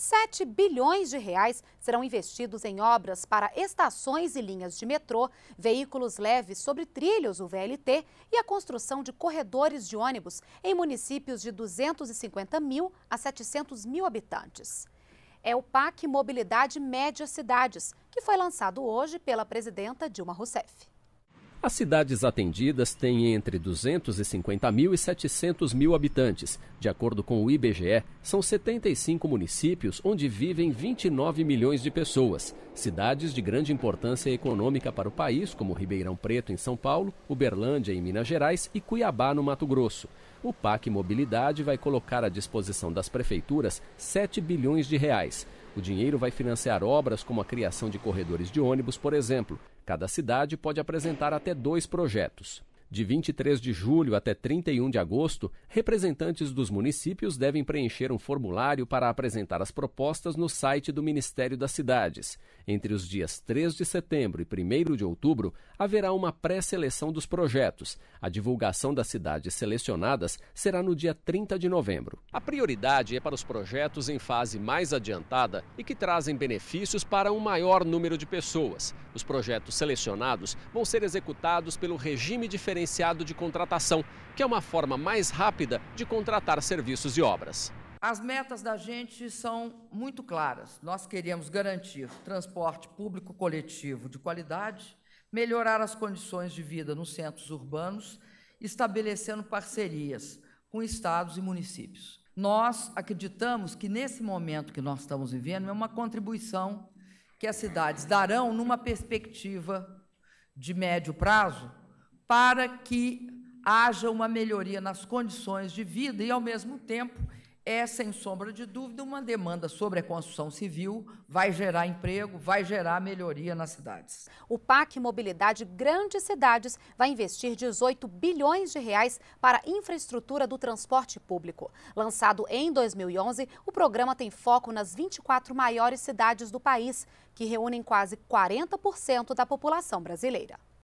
7 bilhões de reais serão investidos em obras para estações e linhas de metrô, veículos leves sobre trilhos, o VLT, e a construção de corredores de ônibus em municípios de 250 mil a 700 mil habitantes. É o PAC Mobilidade Média Cidades, que foi lançado hoje pela presidenta Dilma Rousseff. As cidades atendidas têm entre 250 mil e 700 mil habitantes. De acordo com o IBGE, são 75 municípios onde vivem 29 milhões de pessoas. Cidades de grande importância econômica para o país, como Ribeirão Preto, em São Paulo, Uberlândia, em Minas Gerais e Cuiabá, no Mato Grosso. O PAC Mobilidade vai colocar à disposição das prefeituras 7 bilhões de reais. O dinheiro vai financiar obras como a criação de corredores de ônibus, por exemplo. Cada cidade pode apresentar até dois projetos. De 23 de julho até 31 de agosto, representantes dos municípios devem preencher um formulário para apresentar as propostas no site do Ministério das Cidades. Entre os dias 3 de setembro e 1 de outubro, haverá uma pré-seleção dos projetos. A divulgação das cidades selecionadas será no dia 30 de novembro. A prioridade é para os projetos em fase mais adiantada e que trazem benefícios para um maior número de pessoas. Os projetos selecionados vão ser executados pelo regime diferenciado de contratação, que é uma forma mais rápida de contratar serviços e obras. As metas da gente são muito claras. Nós queremos garantir transporte público coletivo de qualidade, melhorar as condições de vida nos centros urbanos, estabelecendo parcerias com estados e municípios. Nós acreditamos que nesse momento que nós estamos vivendo é uma contribuição que as cidades darão numa perspectiva de médio prazo para que haja uma melhoria nas condições de vida e, ao mesmo tempo, é, sem sombra de dúvida, uma demanda sobre a construção civil, vai gerar emprego, vai gerar melhoria nas cidades. O PAC Mobilidade Grandes Cidades vai investir 18 bilhões de reais para a infraestrutura do transporte público. Lançado em 2011, o programa tem foco nas 24 maiores cidades do país, que reúnem quase 40% da população brasileira.